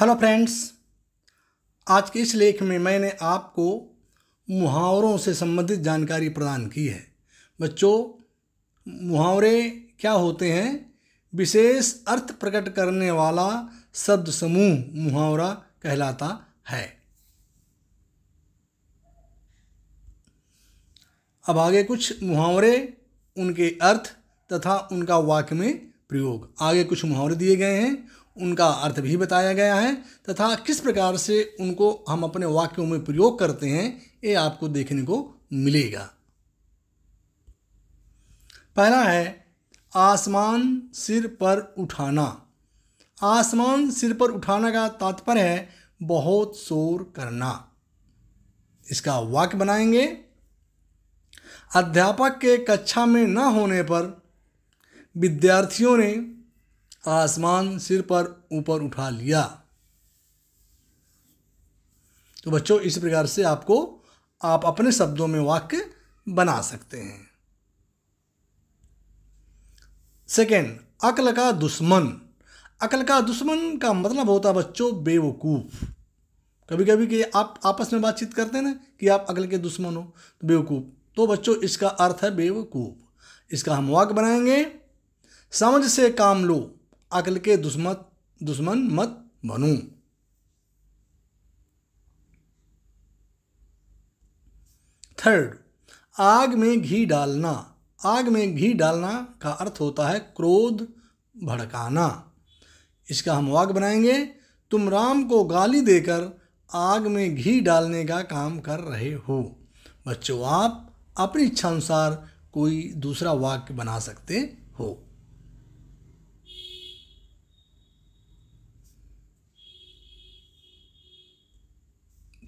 hello friends आज के इस लेख में मैंने आपको मुहावरों से संबंधित जानकारी प्रदान की है बच्चों मुहावरे क्या होते हैं विशेष अर्थ प्रकट करने वाला शब्द समूह मुहावरा कहलाता है अब आगे कुछ मुहावरे उनके अर्थ तथा उनका वाक्य में प्रयोग आगे कुछ मुहावरे दिए गए हैं उनका अर्थ भी बताया गया है तथा किस प्रकार से उनको हम अपने वाक्यों में प्रयोग करते हैं ये आपको देखने को मिलेगा पहला है आसमान सिर पर उठाना आसमान सिर पर उठाना का तात्पर्य है बहुत शोर करना इसका वाक्य बनाएंगे अध्यापक के कक्षा में न होने पर विद्यार्थियों ने आसमान सिर पर ऊपर उठा लिया तो बच्चों इस प्रकार से आपको आप अपने शब्दों में वाक्य बना सकते हैं सेकेंड अकल का दुश्मन अकल का दुश्मन का मतलब होता है बच्चों बेवकूफ़ कभी कभी कि आप आपस में बातचीत करते हैं ना कि आप अकल के दुश्मन हो तो बेवकूफ़ तो बच्चों इसका अर्थ है बेवकूफ़ इसका हम वाक बनाएंगे समझ से काम लो अकल के दुश्मन दुश्मन मत बनूं थर्ड आग में घी डालना आग में घी डालना का अर्थ होता है क्रोध भड़काना इसका हम वाक बनाएंगे तुम राम को गाली देकर आग में घी डालने का काम कर रहे हो बच्चों आप अपनी इच्छा अनुसार कोई दूसरा वाक्य बना सकते हो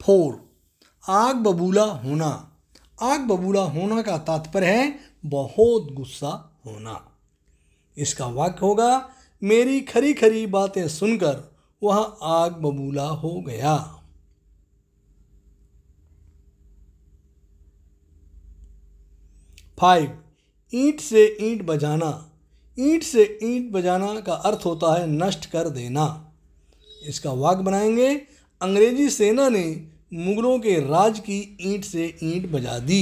फोर आग बबूला होना आग बबूला होना का तात्पर्य है बहुत गुस्सा होना इसका वाक्य होगा मेरी खरी खरी बातें सुनकर वह आग बबूला हो गया फाइव ईंट से ईंट बजाना ईंट से ईंट बजाना का अर्थ होता है नष्ट कर देना इसका वाक्य बनाएंगे अंग्रेजी सेना ने मुगलों के राज की ईंट से ईंट बजा दी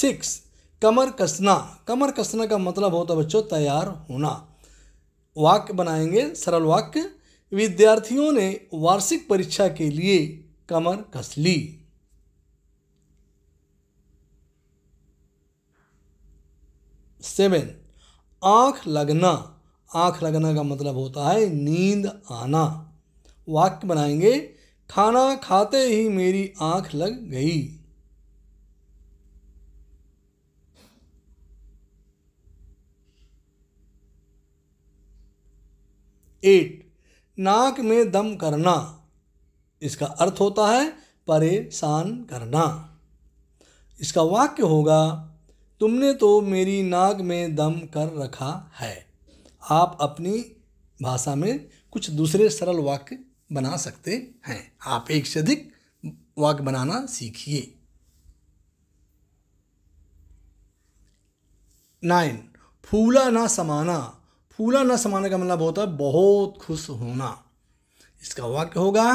सिक्स कमर कसना कमर कसना का मतलब होता बच्चों तैयार होना वाक्य बनाएंगे सरल वाक्य विद्यार्थियों ने वार्षिक परीक्षा के लिए कमर कस ली सेवन आंख लगना आँख लगना का मतलब होता है नींद आना वाक्य बनाएंगे खाना खाते ही मेरी आँख लग गई एट नाक में दम करना इसका अर्थ होता है परेशान करना इसका वाक्य होगा तुमने तो मेरी नाक में दम कर रखा है आप अपनी भाषा में कुछ दूसरे सरल वाक्य बना सकते हैं आप एक से अधिक वाक्य बनाना सीखिए नाइन फूला ना समाना फूला ना समाने का मतलब होता है बहुत खुश होना इसका वाक्य होगा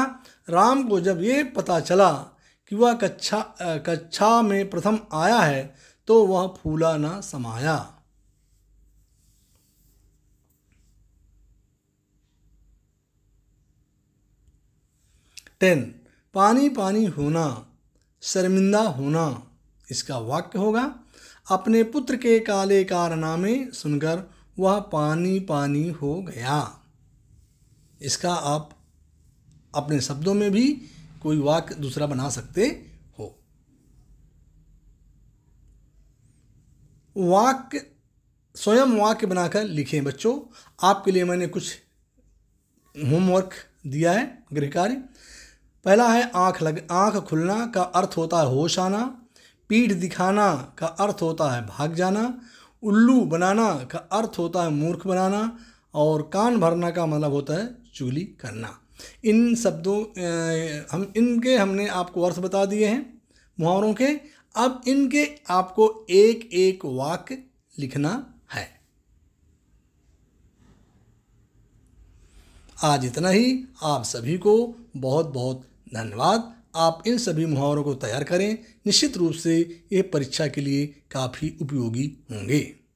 राम को जब ये पता चला कि वह कक्षा कक्षा में प्रथम आया है तो वह फूला ना समाया टेन पानी पानी होना शर्मिंदा होना इसका वाक्य होगा अपने पुत्र के काले कारनामे सुनकर वह पानी पानी हो गया इसका आप अपने शब्दों में भी कोई वाक्य दूसरा बना सकते हो वाक्य स्वयं वाक्य बनाकर लिखें बच्चों आपके लिए मैंने कुछ होमवर्क दिया है गृह कार्य पहला है आँख लग आँख खुलना का अर्थ होता है होश आना पीठ दिखाना का अर्थ होता है भाग जाना उल्लू बनाना का अर्थ होता है मूर्ख बनाना और कान भरना का मतलब होता है चुगली करना इन शब्दों हम इनके हमने आपको अर्थ बता दिए हैं मुहावरों के अब इनके आपको एक एक वाक्य लिखना है आज इतना ही आप सभी को बहुत बहुत धन्यवाद आप इन सभी मुहावरों को तैयार करें निश्चित रूप से ये परीक्षा के लिए काफ़ी उपयोगी होंगे